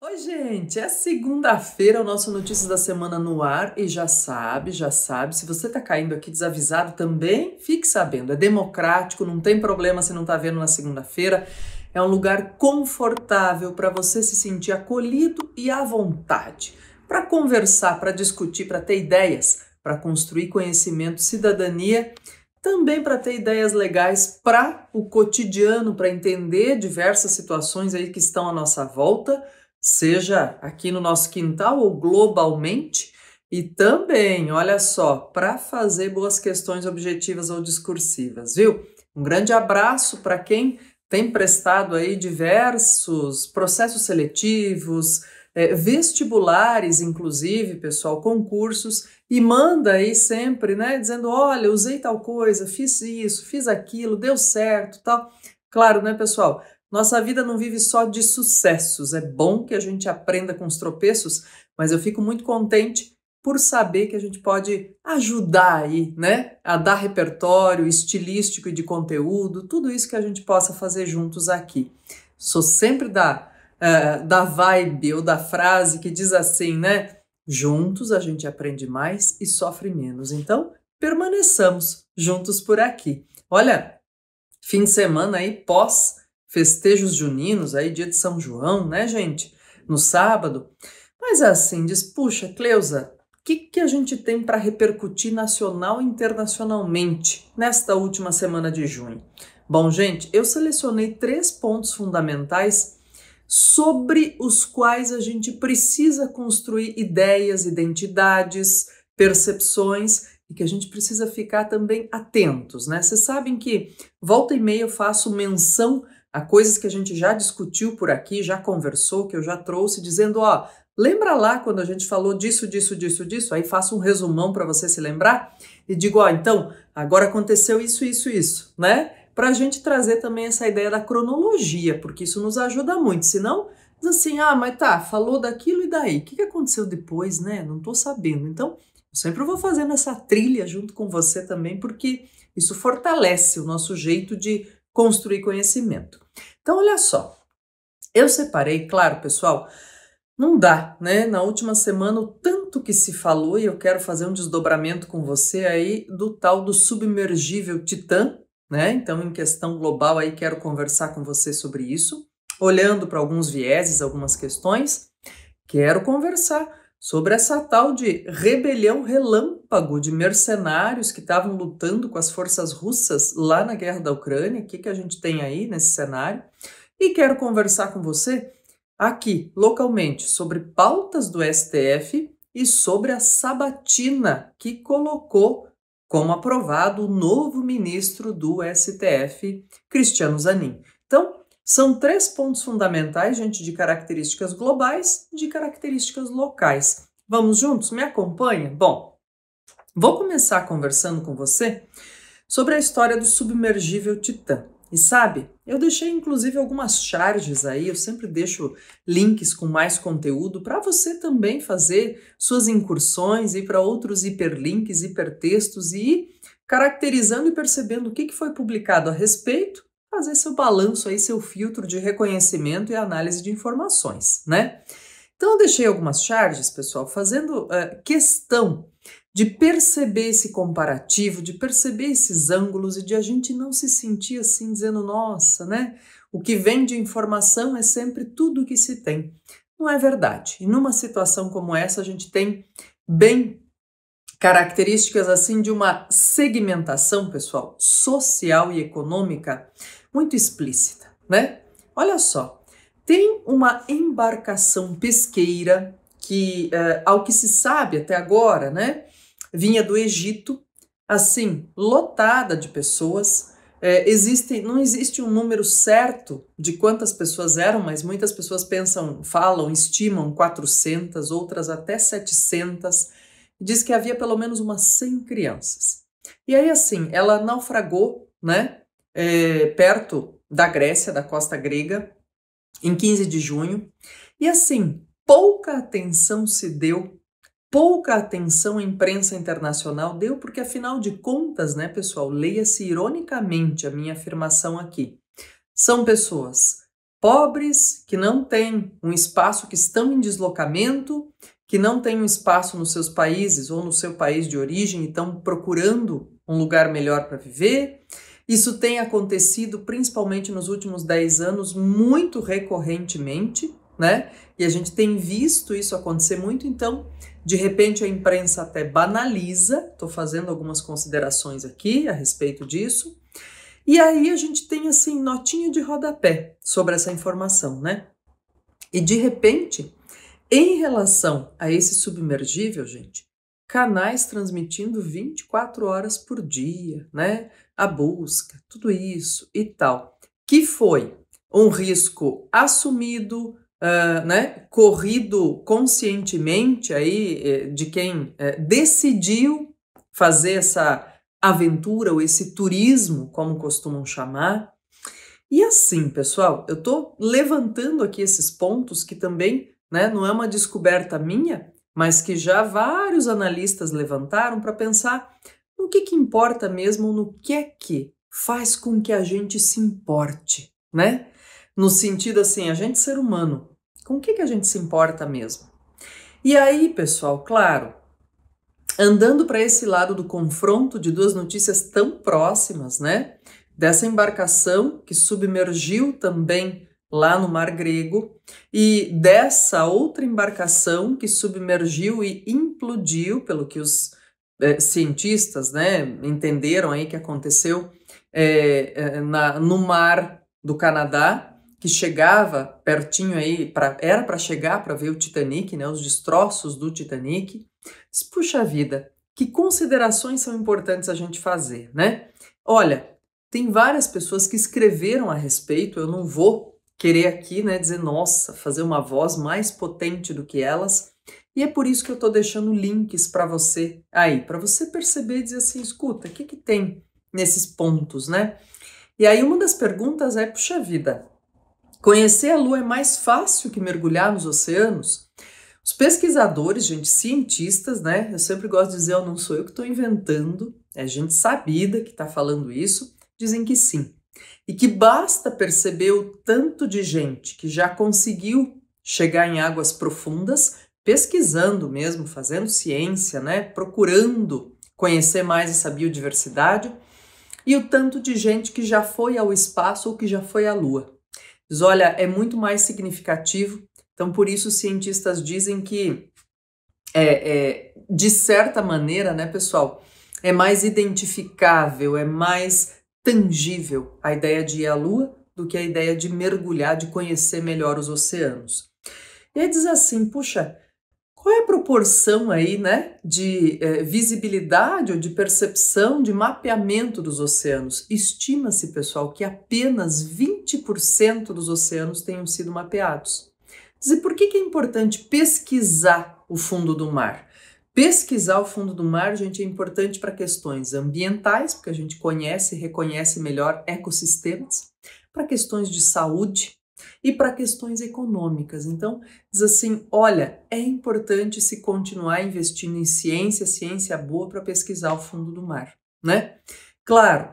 Oi, gente! É segunda-feira, o nosso Notícias da Semana no ar. E já sabe, já sabe, se você tá caindo aqui desavisado também, fique sabendo. É democrático, não tem problema se não tá vendo na segunda-feira. É um lugar confortável para você se sentir acolhido e à vontade. Para conversar, para discutir, para ter ideias, para construir conhecimento, cidadania também para ter ideias legais para o cotidiano, para entender diversas situações aí que estão à nossa volta seja aqui no nosso quintal ou globalmente. E também, olha só, para fazer boas questões objetivas ou discursivas, viu? Um grande abraço para quem tem prestado aí diversos processos seletivos, é, vestibulares, inclusive, pessoal, concursos, e manda aí sempre, né, dizendo, olha, usei tal coisa, fiz isso, fiz aquilo, deu certo, tal. Claro, né, pessoal? Nossa vida não vive só de sucessos. É bom que a gente aprenda com os tropeços, mas eu fico muito contente por saber que a gente pode ajudar aí, né? A dar repertório estilístico e de conteúdo, tudo isso que a gente possa fazer juntos aqui. Sou sempre da, uh, da vibe ou da frase que diz assim, né? Juntos a gente aprende mais e sofre menos. Então, permaneçamos juntos por aqui. Olha, fim de semana aí pós festejos juninos, aí dia de São João, né, gente? No sábado. Mas é assim, diz, puxa, Cleusa, o que, que a gente tem para repercutir nacional e internacionalmente nesta última semana de junho? Bom, gente, eu selecionei três pontos fundamentais sobre os quais a gente precisa construir ideias, identidades, percepções e que a gente precisa ficar também atentos, né? Vocês sabem que volta e meia eu faço menção a coisas que a gente já discutiu por aqui, já conversou, que eu já trouxe, dizendo: ó, lembra lá quando a gente falou disso, disso, disso, disso? Aí faço um resumão para você se lembrar e digo: ó, então, agora aconteceu isso, isso, isso, né? Para a gente trazer também essa ideia da cronologia, porque isso nos ajuda muito, senão. Diz assim, ah, mas tá, falou daquilo e daí? O que, aconteceu depois, né? Não tô sabendo. Então, sempre vou fazendo essa trilha junto com você também, porque isso fortalece o nosso jeito de construir conhecimento. Então, olha só, eu separei, claro, pessoal, não dá, né? Na última semana, o tanto que se falou, e eu quero fazer um desdobramento com você aí do tal do submergível Titã, né? Então, em questão global, aí quero conversar com você sobre isso, olhando para alguns vieses, algumas questões. Quero conversar sobre essa tal de rebelião relâmpago de mercenários que estavam lutando com as forças russas lá na guerra da Ucrânia. O que, que a gente tem aí nesse cenário? E quero conversar com você aqui, localmente, sobre pautas do STF e sobre a sabatina que colocou como aprovado o novo ministro do STF, Cristiano Zanin. Então, são três pontos fundamentais gente, de características globais e de características locais. Vamos juntos? Me acompanha? Bom, vou começar conversando com você sobre a história do submergível Titã. E sabe, eu deixei inclusive algumas charges aí, eu sempre deixo links com mais conteúdo para você também fazer suas incursões e para outros hiperlinks, hipertextos e ir caracterizando e percebendo o que foi publicado a respeito fazer seu balanço aí, seu filtro de reconhecimento e análise de informações, né? Então eu deixei algumas charges, pessoal, fazendo uh, questão de perceber esse comparativo, de perceber esses ângulos e de a gente não se sentir assim dizendo, nossa, né? O que vem de informação é sempre tudo que se tem. Não é verdade. E numa situação como essa, a gente tem bem características assim de uma segmentação, pessoal, social e econômica muito explícita, né? Olha só, tem uma embarcação pesqueira que, uh, ao que se sabe até agora, né, vinha do Egito, assim, lotada de pessoas. É, eh, existem, não existe um número certo de quantas pessoas eram, mas muitas pessoas pensam, falam, estimam 400, outras até 700. Diz que havia pelo menos umas 100 crianças. E aí, assim, ela naufragou, né? é, perto da Grécia, da costa grega, em 15 de junho. E assim, pouca atenção se deu, pouca atenção a imprensa internacional deu, porque afinal de contas, né, pessoal, leia-se ironicamente a minha afirmação aqui. São pessoas pobres que não têm um espaço, que estão em deslocamento, que não têm um espaço nos seus países ou no seu país de origem e estão procurando um lugar melhor para viver isso tem acontecido principalmente nos últimos 10 anos muito recorrentemente, né? E a gente tem visto isso acontecer muito, então, de repente a imprensa até banaliza, estou fazendo algumas considerações aqui a respeito disso. E aí a gente tem assim notinha de rodapé sobre essa informação, né? E de repente, em relação a esse submergível, gente, canais transmitindo 24 horas por dia, né? A busca, tudo isso e tal. Que foi um risco assumido, uh, né? Corrido conscientemente aí eh, de quem uh, decidiu fazer essa aventura ou esse turismo, como costumam chamar. E assim, pessoal, eu estou levantando aqui esses pontos que também, né? Não é uma descoberta minha, mas que já vários analistas levantaram para pensar no que, que importa mesmo, no que é que faz com que a gente se importe, né? No sentido assim, a gente ser humano, com o que, que a gente se importa mesmo? E aí, pessoal, claro, andando para esse lado do confronto de duas notícias tão próximas, né? Dessa embarcação que submergiu também lá no Mar Grego, e dessa outra embarcação que submergiu e implodiu, pelo que os eh, cientistas né, entenderam aí que aconteceu eh, eh, na, no mar do Canadá, que chegava pertinho aí, pra, era para chegar para ver o Titanic, né, os destroços do Titanic. Diz, Puxa vida, que considerações são importantes a gente fazer, né? Olha, tem várias pessoas que escreveram a respeito, eu não vou querer aqui, né, dizer nossa, fazer uma voz mais potente do que elas. E é por isso que eu estou deixando links para você aí, para você perceber e dizer assim, escuta, o que, que tem nesses pontos, né? E aí uma das perguntas é, puxa vida, conhecer a Lua é mais fácil que mergulhar nos oceanos? Os pesquisadores, gente, cientistas, né? Eu sempre gosto de dizer, eu não sou eu que estou inventando, é gente sabida que está falando isso, dizem que sim. E que basta perceber o tanto de gente que já conseguiu chegar em águas profundas, pesquisando mesmo, fazendo ciência, né, procurando conhecer mais essa biodiversidade, e o tanto de gente que já foi ao espaço ou que já foi à lua. Diz, olha, é muito mais significativo. Então, por isso, cientistas dizem que, é, é, de certa maneira, né, pessoal, é mais identificável, é mais tangível a ideia de ir à Lua do que a ideia de mergulhar, de conhecer melhor os oceanos. E aí diz assim, puxa, qual é a proporção aí, né, de é, visibilidade ou de percepção, de mapeamento dos oceanos? Estima-se, pessoal, que apenas 20% dos oceanos tenham sido mapeados. Diz, e por que, que é importante pesquisar o fundo do mar? Pesquisar o fundo do mar, gente, é importante para questões ambientais, porque a gente conhece e reconhece melhor ecossistemas, para questões de saúde e para questões econômicas. Então, diz assim: olha, é importante se continuar investindo em ciência, ciência boa para pesquisar o fundo do mar, né? Claro,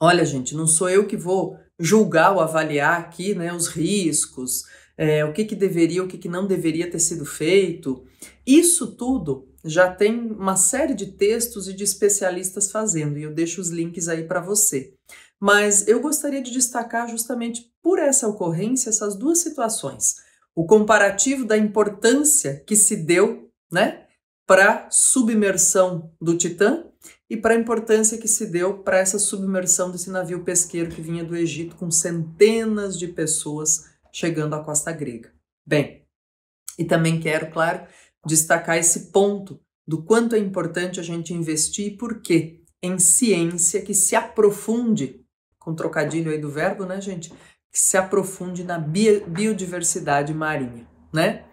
olha, gente, não sou eu que vou julgar ou avaliar aqui né, os riscos, é, o que, que deveria, o que, que não deveria ter sido feito. Isso tudo já tem uma série de textos e de especialistas fazendo, e eu deixo os links aí para você. Mas eu gostaria de destacar justamente por essa ocorrência essas duas situações. O comparativo da importância que se deu, né, para a submersão do Titã e para a importância que se deu para essa submersão desse navio pesqueiro que vinha do Egito com centenas de pessoas chegando à costa grega. Bem, e também quero, claro, destacar esse ponto do quanto é importante a gente investir e por quê em ciência que se aprofunde, com trocadilho aí do verbo, né, gente? Que se aprofunde na biodiversidade marinha, né?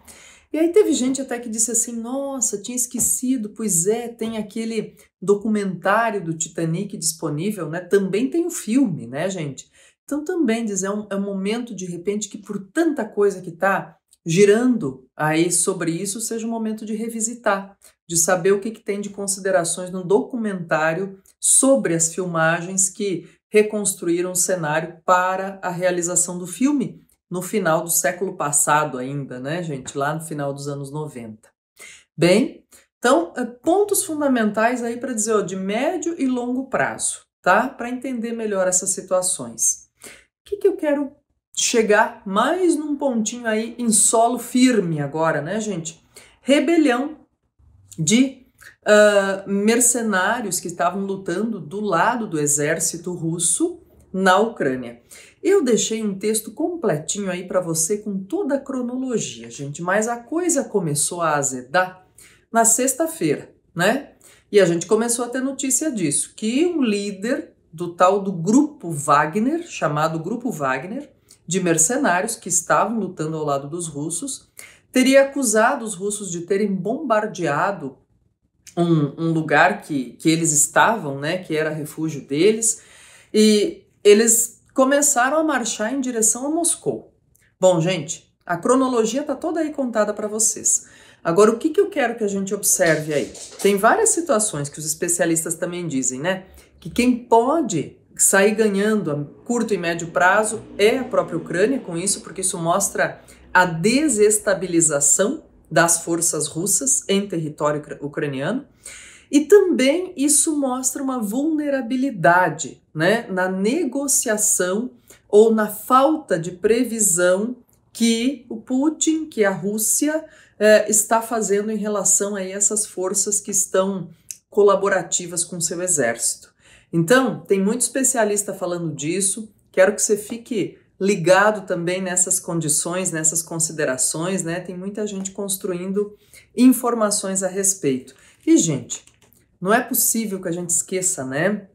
E aí teve gente até que disse assim: nossa, tinha esquecido, pois é, tem aquele documentário do Titanic disponível, né? Também tem o um filme, né, gente? Então também dizer, é um, é um momento de repente que por tanta coisa que tá girando aí sobre isso seja um momento de revisitar, de saber o que, que tem de considerações no documentário sobre as filmagens que reconstruíram o cenário para a realização do filme no final do século passado ainda, né, gente? Lá no final dos anos 90. Bem, então, eh, pontos fundamentais aí para dizer ó, de médio e longo prazo, tá? Para entender melhor essas situações. O que, que eu quero chegar mais num pontinho aí em solo firme agora, né, gente? Rebelião de uh, mercenários que estavam lutando do lado do exército russo na Ucrânia. Eu deixei um texto completinho aí para você com toda a cronologia, gente, mas a coisa começou a azedar na sexta-feira, né? E a gente começou a ter notícia disso, que um líder do tal do grupo Wagner, chamado Grupo Wagner, de mercenários que estavam lutando ao lado dos russos, teria acusado os russos de terem bombardeado um, um lugar que, que eles estavam, né, que era refúgio deles, e eles começaram a marchar em direção a Moscou. Bom, gente, a cronologia está toda aí contada para vocês. Agora, o que, que eu quero que a gente observe aí? Tem várias situações que os especialistas também dizem, né? Que quem pode sair ganhando a curto e médio prazo é a própria Ucrânia com isso, porque isso mostra a desestabilização das forças russas em território ucraniano. E também isso mostra uma vulnerabilidade né, na negociação ou na falta de previsão que o Putin, que a Rússia eh, está fazendo em relação a essas forças que estão colaborativas com seu exército. Então, tem muito especialista falando disso. Quero que você fique ligado também nessas condições, nessas considerações, né? Tem muita gente construindo informações a respeito. E, gente, não é possível que a gente esqueça, né?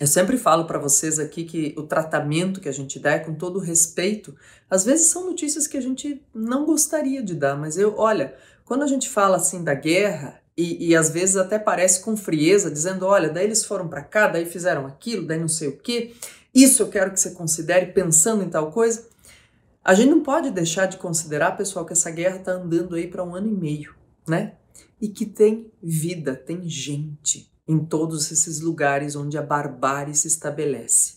Eu sempre falo para vocês aqui que o tratamento que a gente dá é com todo respeito. Às vezes são notícias que a gente não gostaria de dar, mas eu, olha, quando a gente fala assim da guerra, e, e às vezes até parece com frieza, dizendo: olha, daí eles foram para cá, daí fizeram aquilo, daí não sei o que, isso eu quero que você considere pensando em tal coisa. A gente não pode deixar de considerar, pessoal, que essa guerra está andando aí para um ano e meio, né? E que tem vida, tem gente em todos esses lugares onde a barbárie se estabelece.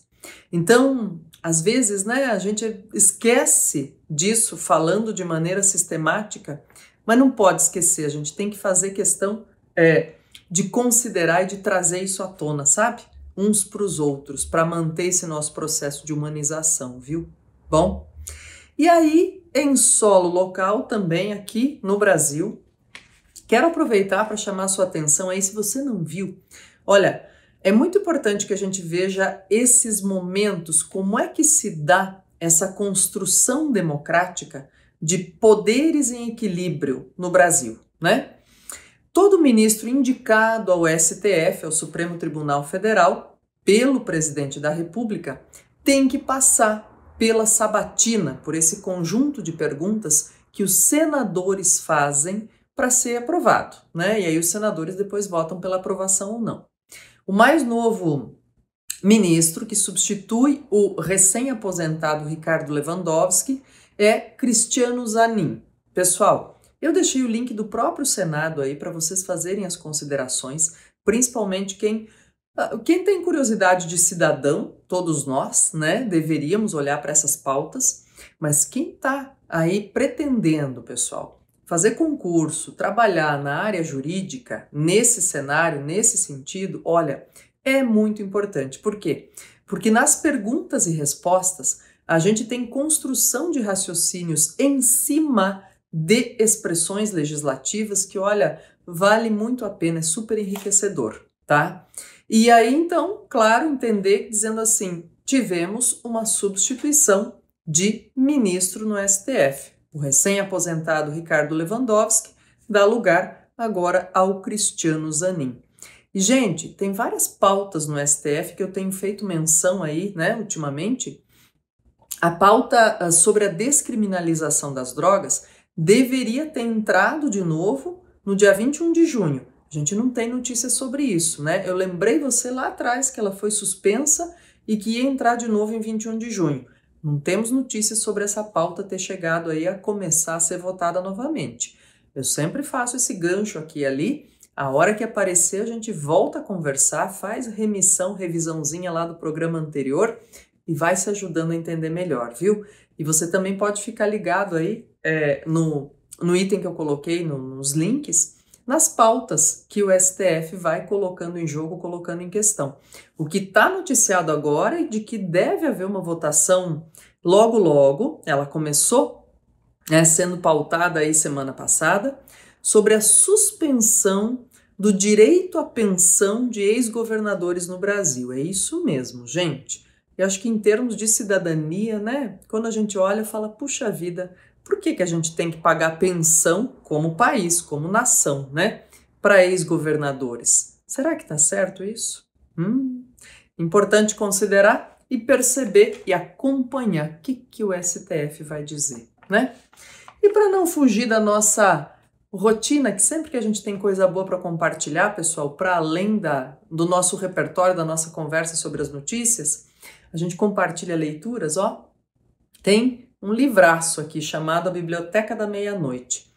Então, às vezes, né, a gente esquece disso falando de maneira sistemática, mas não pode esquecer, a gente tem que fazer questão é, de considerar e de trazer isso à tona, sabe? Uns para os outros, para manter esse nosso processo de humanização, viu? Bom, e aí, em solo local, também aqui no Brasil, quero aproveitar para chamar sua atenção aí, se você não viu, olha, é muito importante que a gente veja esses momentos, como é que se dá essa construção democrática de poderes em equilíbrio no Brasil, né? Todo ministro indicado ao STF, ao Supremo Tribunal Federal, pelo presidente da República, tem que passar pela sabatina, por esse conjunto de perguntas que os senadores fazem para ser aprovado, né? E aí os senadores depois votam pela aprovação ou não. O mais novo ministro que substitui o recém-aposentado Ricardo Lewandowski é Cristiano Zanin. Pessoal, eu deixei o link do próprio Senado aí para vocês fazerem as considerações, principalmente quem ah, quem tem curiosidade de cidadão, todos nós, né, deveríamos olhar para essas pautas, mas quem está aí pretendendo, pessoal, fazer concurso, trabalhar na área jurídica, nesse cenário, nesse sentido, olha, é muito importante. Por quê? Porque nas perguntas e respostas a gente tem construção de raciocínios em cima de expressões legislativas que, olha, vale muito a pena, é super enriquecedor, tá? E aí, então, claro, entender dizendo assim: tivemos uma substituição de ministro no STF. O recém-aposentado Ricardo Lewandowski dá lugar agora ao Cristiano Zanin. E, gente, tem várias pautas no STF que eu tenho feito menção aí, né, ultimamente, a pauta ah, sobre a descriminalização das drogas deveria ter entrado de novo no dia 21 de junho. A gente não tem notícias sobre isso, né? Eu lembrei você lá atrás que ela foi suspensa e que ia entrar de novo em 21 de junho. Não temos notícias sobre essa pauta ter chegado aí a começar a ser votada novamente. Eu sempre faço esse gancho aqui e ali. A hora que aparecer, a gente volta a conversar, faz remissão, revisãozinha lá do programa anterior e vai se ajudando a entender melhor, viu? E você também pode ficar ligado aí é, no, no item que eu coloquei, no, nos links, nas pautas que o STF vai colocando em jogo, colocando em questão. O que está noticiado agora é de que deve haver uma votação logo, logo, ela começou né, sendo pautada aí semana passada, sobre a suspensão do direito à pensão de ex-governadores no Brasil. É isso mesmo, gente e acho que em termos de cidadania, né, quando a gente olha, fala, puxa vida, por que, que a gente tem que pagar pensão como país, como nação, né, para ex-governadores? Será que está certo isso? Hum, importante considerar e perceber e acompanhar o que, que o STF vai dizer, né? E para não fugir da nossa rotina, que sempre que a gente tem coisa boa para compartilhar, pessoal, para além da, do nosso repertório, da nossa conversa sobre as notícias, a gente compartilha leituras, ó. Tem um livraço aqui chamado A Biblioteca da Meia-Noite.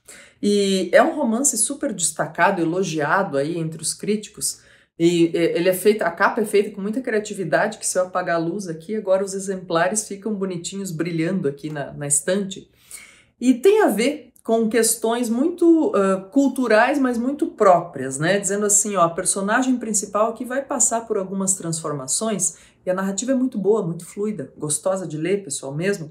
E é um romance super destacado, elogiado aí entre os críticos. E ele é feito, a capa é feita com muita criatividade, que se eu apagar a luz aqui, agora os exemplares ficam bonitinhos, brilhando aqui na, na estante. E tem a ver com questões muito uh, culturais, mas muito próprias, né? Dizendo assim, ó, a personagem principal que vai passar por algumas transformações e a narrativa é muito boa, muito fluida, gostosa de ler, pessoal mesmo.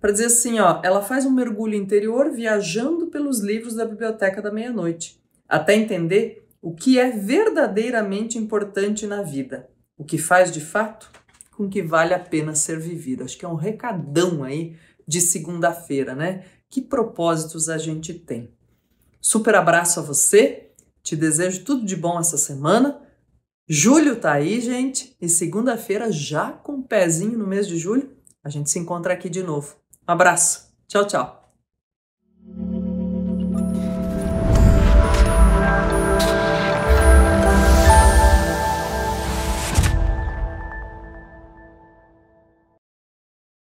Para dizer assim, ó, ela faz um mergulho interior viajando pelos livros da biblioteca da meia-noite, até entender o que é verdadeiramente importante na vida, o que faz de fato com que vale a pena ser vivido. Acho que é um recadão aí de segunda-feira, né? Que propósitos a gente tem. Super abraço a você, te desejo tudo de bom essa semana. Julho tá aí, gente, e segunda-feira, já com o um pezinho no mês de julho, a gente se encontra aqui de novo. Um abraço. Tchau, tchau.